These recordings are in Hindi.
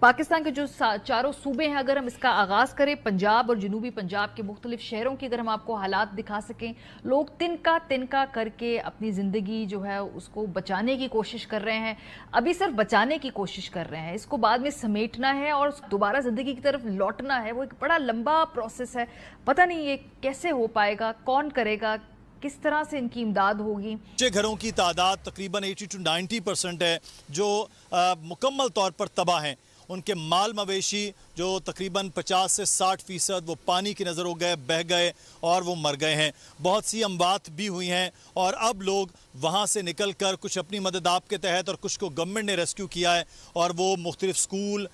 पाकिस्तान के जो चारों सूबे हैं अगर हम इसका आगाज़ करें पंजाब और जनूबी पंजाब के मुख्तलिफ शहरों की अगर हम आपको हालात दिखा सकें लोग तिनका तिनका करके अपनी ज़िंदगी जो है उसको बचाने की कोशिश कर रहे हैं अभी सिर्फ बचाने की कोशिश कर रहे हैं इसको बाद में समेटना है और दोबारा ज़िंदगी की तरफ लौटना है वो एक बड़ा लंबा प्रोसेस है पता नहीं ये कैसे हो पाएगा कौन करेगा किस तरह से इनकी इमदाद होगी कच्चे घरों की तादाद तकरीबन 80 टू 90 परसेंट है जो आ, मुकम्मल तौर पर तबाह हैं उनके माल मवेशी जो तकरीबन 50 से 60 फ़ीसद वो पानी की नज़र हो गए बह गए और वो मर गए हैं बहुत सी अमवात भी हुई हैं और अब लोग वहाँ से निकल कर कुछ अपनी मदद आपके तहत और कुछ को गवर्नमेंट ने रेस्क्यू किया है और वो मुख्तलिफ स्कूल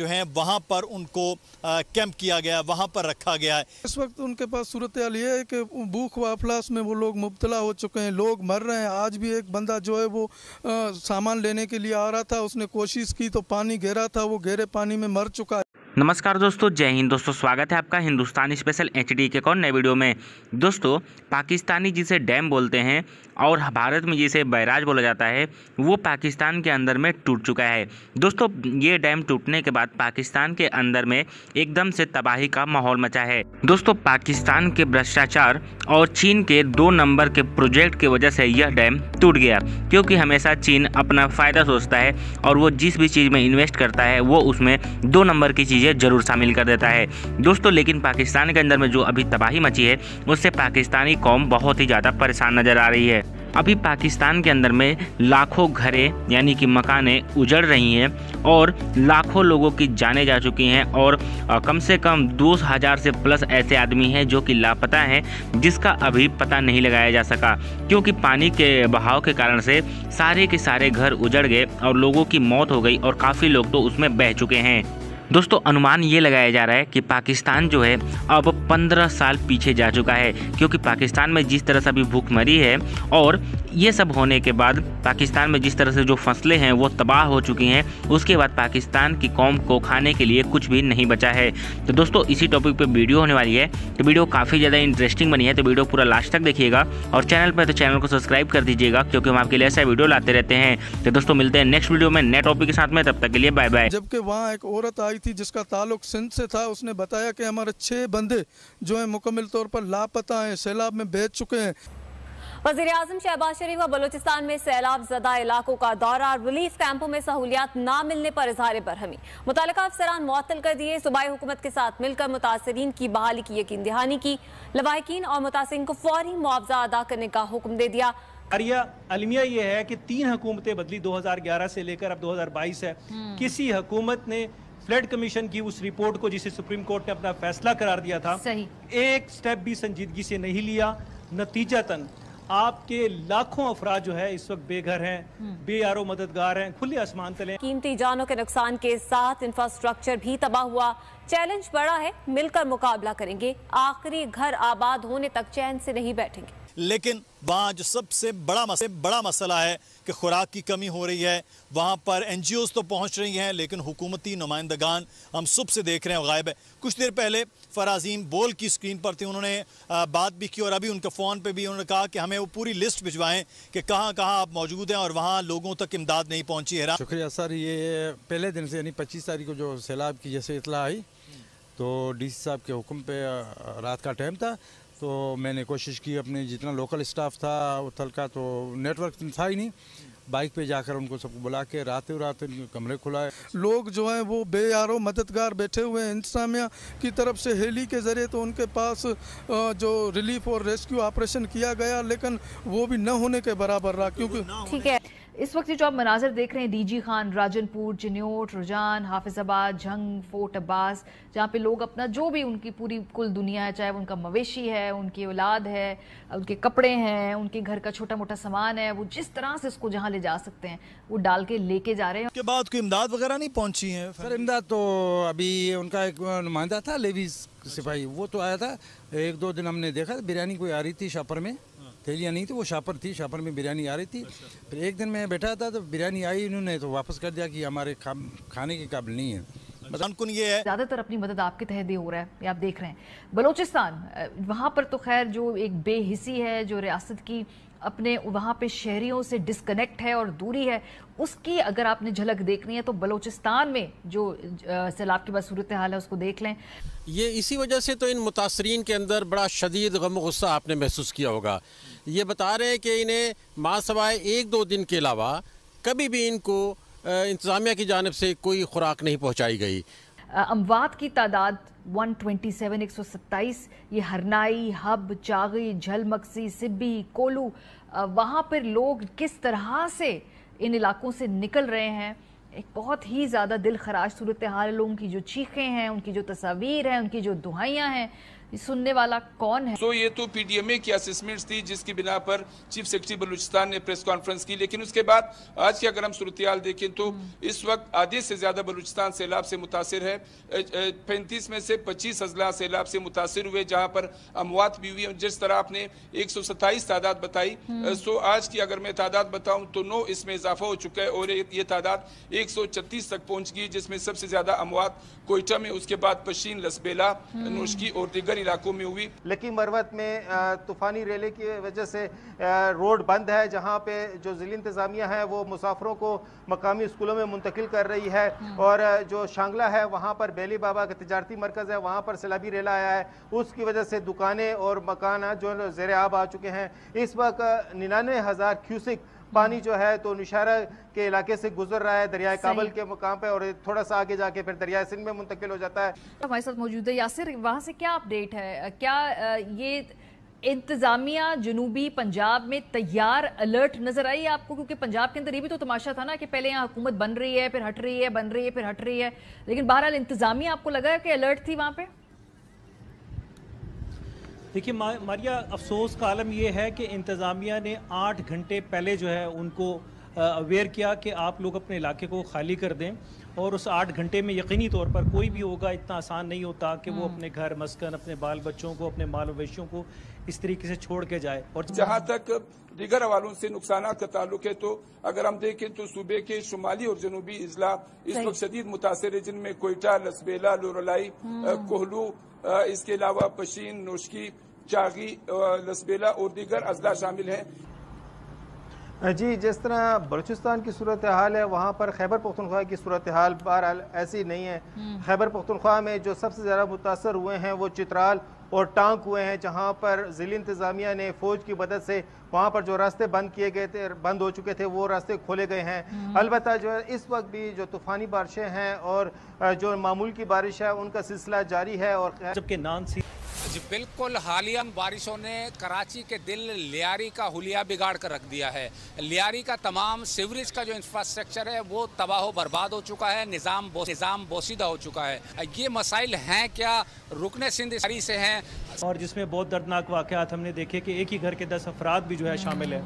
जो हैं वहाँ पर उनको कैंप किया गया वहाँ पर रखा गया है इस वक्त उनके पास सूरत हाल ये है कि भूख व अफलास में वो लोग मुबतला हो चुके हैं लोग मर रहे हैं आज भी एक बंदा जो है वो सामान लेने के लिए आ रहा था उसने कोशिश की तो पानी गहरा था वो गहरे पानी में मर चुका है नमस्कार दोस्तों जय हिंद दोस्तों स्वागत है आपका हिंदुस्तान स्पेशल एच डी के कौन नए वीडियो में दोस्तों पाकिस्तानी जिसे डैम बोलते हैं और भारत में जिसे बैराज बोला जाता है वो पाकिस्तान के अंदर में टूट चुका है दोस्तों ये डैम टूटने के बाद पाकिस्तान के अंदर में एकदम से तबाही का माहौल मचा है दोस्तों पाकिस्तान के भ्रष्टाचार और चीन के दो नंबर के प्रोजेक्ट की वजह से यह डैम टूट गया क्योंकि हमेशा चीन अपना फ़ायदा सोचता है और वो जिस भी चीज़ में इन्वेस्ट करता है वो उसमें दो नंबर की चीज़ें ये जरूर शामिल कर देता है दोस्तों लेकिन पाकिस्तान के अंदर में जो अभी तबाही मची है उससे पाकिस्तानी कौम बहुत ही ज़्यादा परेशान नज़र आ रही है अभी पाकिस्तान के अंदर में लाखों घरें यानी कि मकानें उजड़ रही हैं और लाखों लोगों की जाने जा चुकी हैं और कम से कम दो हज़ार से प्लस ऐसे आदमी हैं जो कि लापता हैं जिसका अभी पता नहीं लगाया जा सका क्योंकि पानी के बहाव के कारण से सारे के सारे घर उजड़ गए और लोगों की मौत हो गई और काफ़ी लोग तो उसमें बह चुके हैं दोस्तों अनुमान ये लगाया जा रहा है कि पाकिस्तान जो है अब 15 साल पीछे जा चुका है क्योंकि पाकिस्तान में जिस तरह से अभी भूखमरी है और ये सब होने के बाद पाकिस्तान में जिस तरह से जो फसलें हैं वो तबाह हो चुकी हैं उसके बाद पाकिस्तान की कौम को खाने के लिए कुछ भी नहीं बचा है तो दोस्तों इसी टॉपिक पर वीडियो होने वाली है तो वीडियो काफ़ी ज़्यादा इंटरेस्टिंग बनी है तो वीडियो पूरा लास्ट तक देखिएगा और चैनल पर तो चैनल को सब्सक्राइब कर दीजिएगा क्योंकि हम आपके लिए ऐसा वीडियो लाते रहते हैं तो दोस्तों मिलते हैं नेक्स्ट वीडियो में नए टॉपिक के साथ में तब तक के लिए बाय बाय जबकि वहाँ एक औरत आई आई थी जिसका ताल्लुक सिंध से था उसने बताया कि हमारे छह बंदे जो हैं मुकम्मल तौर पर लापता हैं सैलाब में बह चुके हैं वजीर अजम शहबाज शरीफ और बलोचिस्तान में सैलाब जदा इलाकों का दौरा और रिलीफ कैंपों में सहूलियात न मिलने पर इजहार बरहमी मुतल अफसरान मुतल कर दिए सूबाई हुकूमत के साथ मिलकर मुतासरीन की बहाली की यकीन दहानी की लवाकिन और मुतासरीन को फौरी मुआवजा अदा करने का हुक्म दे दिया अलमिया ये है कि तीन हुकूमतें बदली 2011 से लेकर अब 2022 है हम्म। किसी हुकूमत ने फ्लड कमीशन की उस रिपोर्ट को जिसे सुप्रीम कोर्ट ने अपना फैसला करार दिया था सही। एक स्टेप भी संजीदगी से नहीं लिया नतीजतन आपके लाखों अफराज जो है इस वक्त बेघर हैं हम्म। बे आरो मददगार हैं खुले आसमान तले कीमती जानों के नुकसान के साथ इंफ्रास्ट्रक्चर भी तबाह हुआ चैलेंज बड़ा है मिलकर मुकाबला करेंगे आखिरी घर आबाद होने तक चैन से नहीं बैठेंगे लेकिन वहाँ जो सबसे बड़ा मसला बड़ा मसला है कि खुराक की कमी हो रही है वहाँ पर एन तो पहुँच रही हैं लेकिन हुकूमती नुमाइंदगान हम सुबह से देख रहे हैं गायब है कुछ देर पहले फराजीम बोल की स्क्रीन पर थी उन्होंने बात भी की और अभी उनके फ़ोन पे भी उन्होंने कहा कि हमें वो पूरी लिस्ट भिजवाएं कि कहाँ कहाँ आप मौजूद हैं और वहाँ लोगों तक इमदाद नहीं पहुँची है शुक्रिया सर ये पहले दिन से यानी पच्चीस तारीख को जो सैलाब की जैसे इतला आई तो डी साहब के हुक्म पे रात का टाइम था तो मैंने कोशिश की अपने जितना लोकल स्टाफ था उथल का तो नेटवर्क तो था ही नहीं बाइक पे जाकर उनको सबको बुला के रातों रात इनके कमरे खुलाए लोग जो हैं वो बेयारो मददगार बैठे हुए हैं इंतजामिया की तरफ से हेली के ज़रिए तो उनके पास जो रिलीफ और रेस्क्यू ऑपरेशन किया गया लेकिन वो भी न होने के बराबर रहा क्योंकि ठीक है इस वक्त जो आप मनाजर देख रहे हैं डीजी खान राजनपुर जिन्योट रुझान हाफिजाबाद जंग फोर्ट अब्बास जहाँ पे लोग अपना जो भी उनकी पूरी कुल दुनिया है चाहे उनका मवेशी है उनकी औलाद है उनके कपड़े हैं उनके घर का छोटा मोटा सामान है वो जिस तरह से उसको जहाँ ले जा सकते हैं वो डाल के लेके जा रहे हैं उसके बाद कोई इमदाद वगैरह नहीं पहुँची है सर इमदाद तो अभी उनका एक नुमाइंदा था लेवीज सिपाही वो तो आया था एक दो दिन हमने देखा बिरयानी कोई आ रही थी शापर में थैलियाँ नहीं थी वो शापर थी शापर में बिरयानी आ रही थी फिर एक दिन मैं बैठा था तो बिरयानी आई इन्होंने तो वापस कर दिया कि हमारे खा, खाने के काबिल नहीं है मतलब ये है ज़्यादातर अपनी मदद आपके तहदे हो रहा है ये आप देख रहे हैं बलोचिस्तान वहाँ पर तो खैर जो एक बेहिसी है जो रियासत की अपने वहाँ पे शहरियों से डिस्कनेक्ट है और दूरी है उसकी अगर आपने झलक देखनी है तो बलोचिस्तान में जो सैलाब की बाद सूरत हाल है उसको देख लें ये इसी वजह से तो इन मुतासरीन के अंदर बड़ा शदीद गम गुस्सा आपने महसूस किया होगा ये बता रहे हैं कि इन्हें माँ सवाए एक दो दिन के अलावा कभी भी इनको इंतज़ामिया की जानब से कोई खुराक नहीं पहुँचाई गई अमवात की तादाद 127 127 ये हरनाई हब चागी झलमक्सी सिब्बी कोलू वहाँ पर लोग किस तरह से इन इलाकों से निकल रहे हैं एक बहुत ही ज़्यादा दिल खराश सूरत हाल लोगों की जो चीखें हैं उनकी जो तस्वीर हैं उनकी जो दुहाइयाँ हैं सुनने वाला कौन है तो ये तो पीडीएमए की असेसमेंट्स थी जिसकी बिना पर चीफ सेक्रेटरी बलूचिस्तान ने प्रेस कॉन्फ्रेंस की लेकिन उसके बाद आज की अगर हम सूरतयाल देखें तो इस वक्त आधे से ज्यादा बलूचिस्तान सैलाब से मुतासर है पैंतीस में से पच्चीस अजला सैलाब से मुतासर हुए जहाँ पर अमवात भी हुई जिस तरह आपने एक सौ सत्ताईस तादाद बताई सो हम्म। आज की अगर मैं तादाद बताऊं तो नौ इसमें इजाफा हो चुका है और ये तादाद एक सौ छत्तीस तक पहुंच गई जिसमें सबसे ज्यादा अमवात कोयटा में उसके बाद पशीन लसबेला हम्म। नोशकी और दिगर तरीन इलाकों में हुई लेकिन मरवत में तूफानी रेले की वजह से रोड बंद है जहाँ पे जो ज़िली इंतज़ामिया है वो मुसाफरों को मकामी स्कूलों में मुंतकिल कर रही है हम्म। और जो शांगला है वहाँ पर बेली बाबा का तजारती मरकज़ है वहाँ पर सैलाबी रेला आया है उसकी वजह से दुकानें और मकान जो जेर आब आ चुके हैं इस वक्त निन्यानवे हज़ार क्यूसिक पानी जो है तो नुशारा के इलाके से गुजर रहा है दरियाए काबल के मुकाम पर और थोड़ा सा आगे जाके फिर दरियाए सिंध में मुंतकिल हो जाता है हमारे साथ मौजूद है यासिर वहाँ से क्या अपडेट है क्या ये इंतजामिया जनूबी पंजाब में तैयार अलर्ट नजर आई आपको क्योंकि पंजाब के अंदर ये भी तो तमाशा था ना कि पहले यहाँ हुकूमत बन रही है फिर हट रही है बन रही है फिर हट रही है लेकिन बहरहाल इंतजामिया आपको लगा कि अलर्ट थी वहाँ पे देखिए मारिया अफसोस का आलम यह है कि इंतज़ामिया ने आठ घंटे पहले जो है उनको अवेयर किया कि आप लोग अपने इलाके को खाली कर दें और उस आठ घंटे में यकीनी तौर पर कोई भी होगा इतना आसान नहीं होता कि वो हम्म। अपने घर मस्कन अपने बाल बच्चों को अपने माल मवेशियों को इस तरीके से छोड़ के जाए और जहाँ तक दीगर हवालों से नुकसान का ताल्लुक है तो अगर हम देखें तो सूबे के शुमाली और जनूबी अजला इस वक्त शदीद मुतासर है जिनमें कोयटा लसबेला लोरलाई हम्म। कोहलू इसके अलावा पशीन नोशकी चागी लसबेला और दीगर अजला शामिल हैं जी जिस तरह बलूचिस्तान की सूरत हाल है वहाँ पर खैबर पख्तनख्वा की सूरत हाल बहरहाल ऐसी नहीं है हम्म। खैबर पख्तनख्वा में जो सबसे ज़्यादा मुतासर हुए हैं वो चित्राल और टांक हुए हैं जहाँ पर ज़िली इंतज़ामिया ने फ़ौज की मदद से वहाँ पर जो रास्ते बंद किए गए थे बंद हो चुके थे वो रास्ते खोले गए हैं हम्म। अलबत् जो है इस वक्त भी जो तूफ़ानी बारिशें हैं और जो मामूल की बारिश है उनका सिलसिला जारी है और जबकि नान सी जी बिल्कुल हालिया बारिशों ने कराची के दिल लियारी का हुलिया बिगाड़ कर रख दिया है लियारी का तमाम सीवरेज का जो इंफ्रास्ट्रक्चर है वो तबाह बर्बाद हो चुका है निज़ाम बो, निज़ाम बोसीदा हो चुका है ये मसाइल हैं क्या रुकने सिंध सारी से हैं और जिसमें बहुत दर्दनाक वाक़ हमने देखे कि एक ही घर के दस अफराद भी जो है शामिल है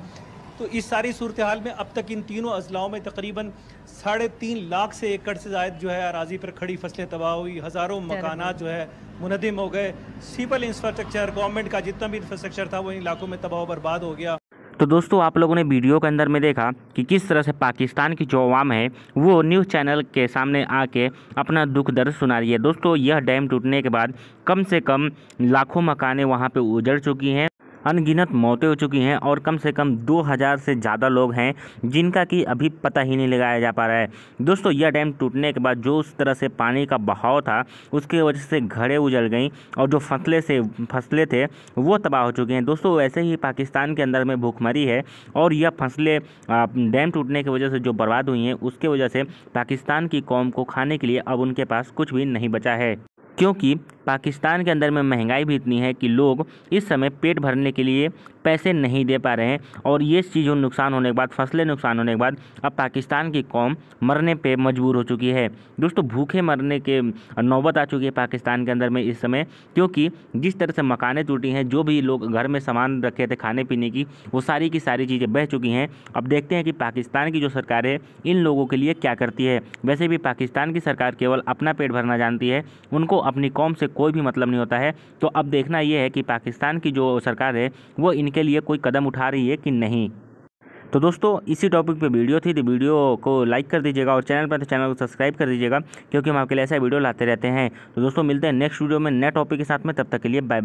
तो इस सारी सूरत हाल में अब तक इन तीनों अजलाओं में तकरीबन साढ़े तीन लाख से एकड़ से जायद जो है अराजी पर खड़ी फसलें तबाह हुई हज़ारों मकाना जो है मुनदम हो गए सिपल इंफ्रास्ट्रक्चर गवर्नमेंट का जितना भी इंफ्रास्ट्रक्चर था वो इन इलाकों में तबाह बर्बाद हो गया तो दोस्तों आप लोगों ने वीडियो के अंदर में देखा कि किस तरह से पाकिस्तान की जो आवाम है वो न्यूज़ चैनल के सामने आके अपना दुख दर्द सुना रही है दोस्तों यह डैम टूटने के बाद कम से कम लाखों मकानें वहाँ पे उजड़ चुकी हैं अनगिनत मौतें हो चुकी हैं और कम से कम 2000 से ज़्यादा लोग हैं जिनका कि अभी पता ही नहीं लगाया जा पा रहा है दोस्तों यह डैम टूटने के बाद जो उस तरह से पानी का बहाव था उसके वजह से घड़े उजल गई और जो फसलें से फसलें थे वो तबाह हो चुके हैं दोस्तों वैसे ही पाकिस्तान के अंदर में भूखमरी है और यह फसलें डैम टूटने की वजह से जो बर्बाद हुई हैं उसके वजह से पाकिस्तान की कौम को खाने के लिए अब उनके पास कुछ भी नहीं बचा है क्योंकि पाकिस्तान के अंदर में महंगाई भी इतनी है कि लोग इस समय पेट भरने के लिए पैसे नहीं दे पा रहे हैं और ये चीज़ों नुकसान होने के बाद फसलें नुकसान होने के बाद अब पाकिस्तान की कौम मरने पे मजबूर हो चुकी है दोस्तों भूखे मरने के नौबत आ चुकी है पाकिस्तान के अंदर में इस समय क्योंकि जिस तरह से मकानें टूटी हैं जो भी लोग घर में सामान रखे थे खाने पीने की वो सारी की सारी चीज़ें बह चुकी हैं अब देखते हैं कि पाकिस्तान की जो सरकार है इन लोगों के लिए क्या करती है वैसे भी पाकिस्तान की सरकार केवल अपना पेट भरना जानती है उनको अपनी कौम से कोई भी मतलब नहीं होता है तो अब देखना यह है कि पाकिस्तान की जो सरकार है वो इनके लिए कोई कदम उठा रही है कि नहीं तो दोस्तों इसी टॉपिक पे वीडियो थी तो वीडियो को लाइक कर दीजिएगा और चैनल पर तो चैनल को सब्सक्राइब कर दीजिएगा क्योंकि हम आपके लिए ऐसा वीडियो लाते रहते हैं तो दोस्तों मिलते हैं नेक्स्ट वीडियो में नए टॉपिक के साथ में तब तक के लिए बाय बाय